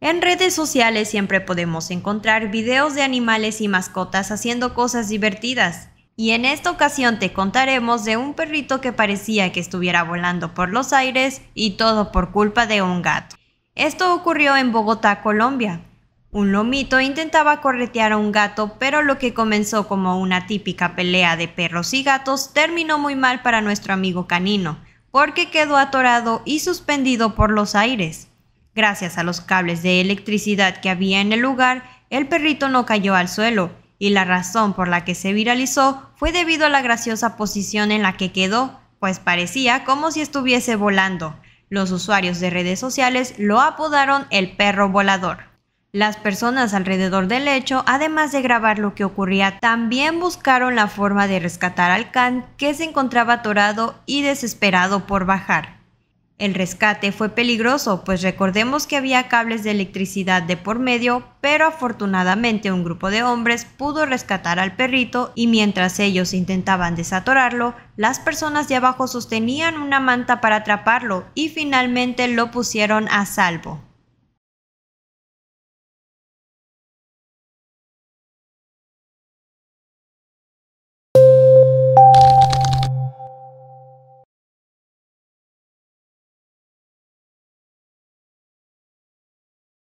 En redes sociales siempre podemos encontrar videos de animales y mascotas haciendo cosas divertidas. Y en esta ocasión te contaremos de un perrito que parecía que estuviera volando por los aires y todo por culpa de un gato. Esto ocurrió en Bogotá, Colombia. Un lomito intentaba corretear a un gato, pero lo que comenzó como una típica pelea de perros y gatos terminó muy mal para nuestro amigo canino, porque quedó atorado y suspendido por los aires. Gracias a los cables de electricidad que había en el lugar, el perrito no cayó al suelo, y la razón por la que se viralizó fue debido a la graciosa posición en la que quedó, pues parecía como si estuviese volando. Los usuarios de redes sociales lo apodaron el perro volador. Las personas alrededor del hecho, además de grabar lo que ocurría, también buscaron la forma de rescatar al can que se encontraba atorado y desesperado por bajar. El rescate fue peligroso, pues recordemos que había cables de electricidad de por medio, pero afortunadamente un grupo de hombres pudo rescatar al perrito y mientras ellos intentaban desatorarlo, las personas de abajo sostenían una manta para atraparlo y finalmente lo pusieron a salvo.